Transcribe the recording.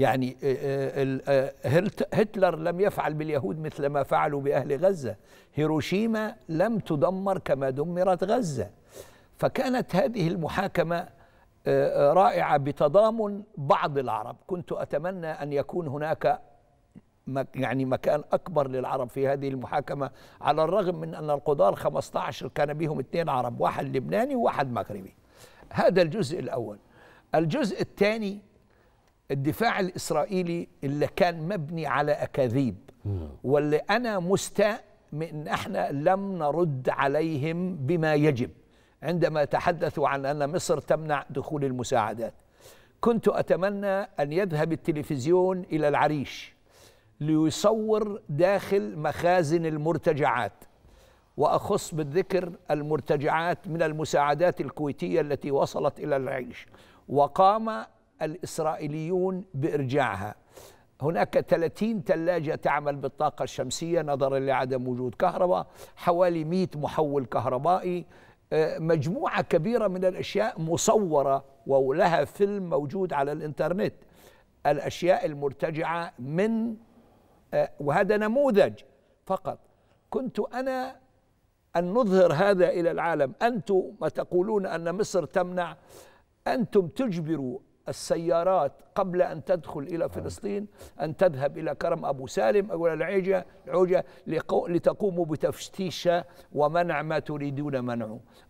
يعني آه، آه، آه، هتلر لم يفعل باليهود مثل ما فعلوا بأهل غزة هيروشيما لم تدمر كما دمرت غزة فكانت هذه المحاكمة رائعة بتضامن بعض العرب كنت أتمنى أن يكون هناك يعني مكان أكبر للعرب في هذه المحاكمة على الرغم من أن القضاة 15 كان بهم اثنين عرب واحد لبناني وواحد مغربي هذا الجزء الأول الجزء الثاني الدفاع الإسرائيلي اللي كان مبني على أكاذيب واللي أنا مستاء من احنا لم نرد عليهم بما يجب عندما تحدثوا عن ان مصر تمنع دخول المساعدات كنت اتمنى ان يذهب التلفزيون الى العريش ليصور داخل مخازن المرتجعات واخص بالذكر المرتجعات من المساعدات الكويتيه التي وصلت الى العريش وقام الإسرائيليون بإرجاعها هناك 30 ثلاجة تعمل بالطاقة الشمسية نظرا لعدم وجود كهرباء حوالي 100 محول كهربائي آه، مجموعة كبيرة من الأشياء مصورة ولها فيلم موجود على الإنترنت الأشياء المرتجعة من آه، وهذا نموذج فقط كنت أنا أن نظهر هذا إلى العالم أنتم ما تقولون أن مصر تمنع أنتم تجبروا السيارات قبل أن تدخل إلى نعم. فلسطين أن تذهب إلى كرم أبو سالم أو إلى العوجة لتقوموا بتفتيشها ومنع ما تريدون منعه